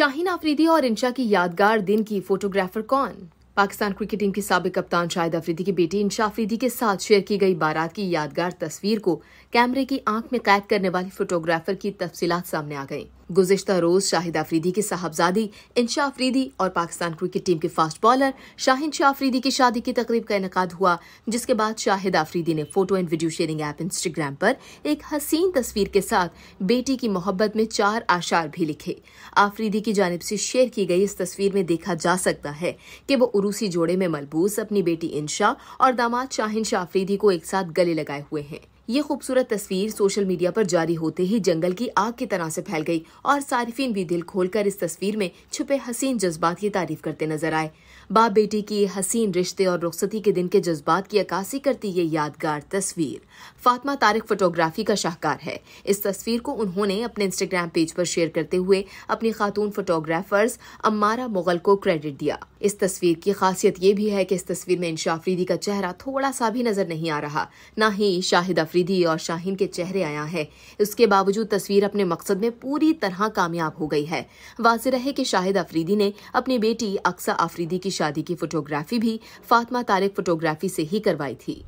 शाहीन आफरीदी और इंशा की यादगार दिन की फोटोग्राफर कौन पाकिस्तान क्रिकेट टीम के सबक कप्तान शाहिद अफरीदी की बेटी इंशा अफरीदी के साथ शेयर की गई बारात की यादगार तस्वीर को कैमरे की आंख में कैद करने वाली फोटोग्राफर की तफसीत सामने आ गयी गुजशत रोज शाहिद अफरीदी के साहबजादी इंशा अफरीदी और पाकिस्तान क्रिकेट टीम के फास्ट बॉलर शाहिन शाह अफरीदी की शादी की तकरीब का इनका हुआ जिसके बाद शाहिद अफरीदी ने photo and video sharing app Instagram पर एक हसीन तस्वीर के साथ बेटी की मोहब्बत में चार आशार भी लिखे आफरीदी की जानब से शेयर की गई इस तस्वीर में देखा जा सकता है कि वो उरूसी जोड़े में मलबूस अपनी बेटी इंशा और दामाद शाहिन शाह अफरीदी को एक साथ गले लगाए हुए हैं ये खूबसूरत तस्वीर सोशल मीडिया पर जारी होते ही जंगल की आग की तरह से फैल गई और सार्फिन भी दिल खोलकर इस तस्वीर में छुपे हसीन जज्बात की तारीफ करते नजर आए बाप बेटी की हसीन रिश्ते और रुखसती के दिन के जज्बात की अक्सी करती ये यादगार तस्वीर फातमा तारिक फोटोग्राफी का शाहकार है इस तस्वीर को उन्होंने अपने इंस्टाग्राम पेज पर शेयर करते हुए अपनी खातून फोटोग्राफर्स अम्मारा मुगल को क्रेडिट दिया इस तस्वीर की खासियत ये भी है कि इस तस्वीर में इंशा अफरीदी का चेहरा थोड़ा सा भी नजर नहीं आ रहा न ही शाहिद अफरी अफरीदी और शाहीन के चेहरे आया है इसके बावजूद तस्वीर अपने मकसद में पूरी तरह कामयाब हो गई है वाज रहे कि शाहिद अफरीदी ने अपनी बेटी अक्सा अफरीदी की शादी की फोटोग्राफी भी फातमा तारिक फोटोग्राफी से ही करवाई थी